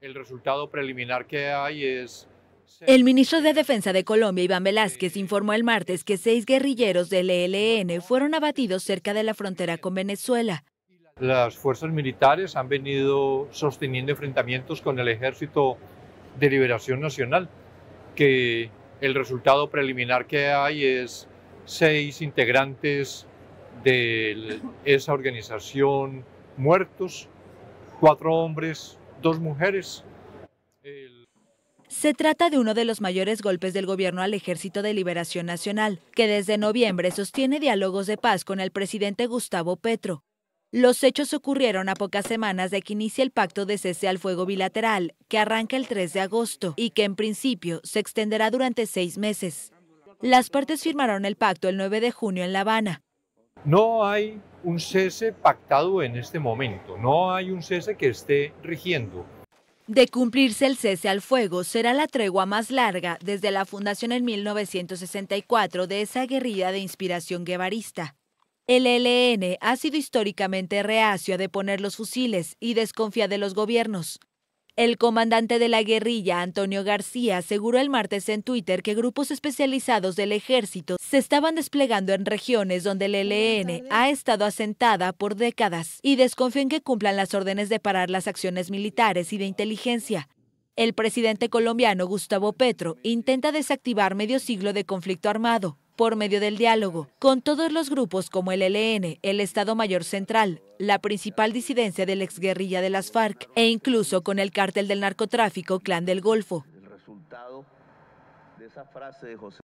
El resultado preliminar que hay es el ministro de Defensa de Colombia, Iván Velázquez, informó el martes que seis guerrilleros del ELN fueron abatidos cerca de la frontera con Venezuela. Las fuerzas militares han venido sosteniendo enfrentamientos con el Ejército de Liberación Nacional, que el resultado preliminar que hay es seis integrantes de esa organización muertos, cuatro hombres dos mujeres. Se trata de uno de los mayores golpes del gobierno al Ejército de Liberación Nacional, que desde noviembre sostiene diálogos de paz con el presidente Gustavo Petro. Los hechos ocurrieron a pocas semanas de que inicie el pacto de cese al fuego bilateral, que arranca el 3 de agosto y que en principio se extenderá durante seis meses. Las partes firmaron el pacto el 9 de junio en La Habana. No hay un cese pactado en este momento, no hay un cese que esté rigiendo. De cumplirse el cese al fuego, será la tregua más larga desde la fundación en 1964 de esa guerrilla de inspiración guevarista. El ELN ha sido históricamente reacio a deponer los fusiles y desconfía de los gobiernos. El comandante de la guerrilla, Antonio García, aseguró el martes en Twitter que grupos especializados del ejército se estaban desplegando en regiones donde el ELN ha estado asentada por décadas y en que cumplan las órdenes de parar las acciones militares y de inteligencia. El presidente colombiano Gustavo Petro intenta desactivar medio siglo de conflicto armado, por medio del diálogo con todos los grupos como el ELN, el Estado Mayor Central, la principal disidencia de la exguerrilla de las FARC e incluso con el cártel del narcotráfico Clan del Golfo. José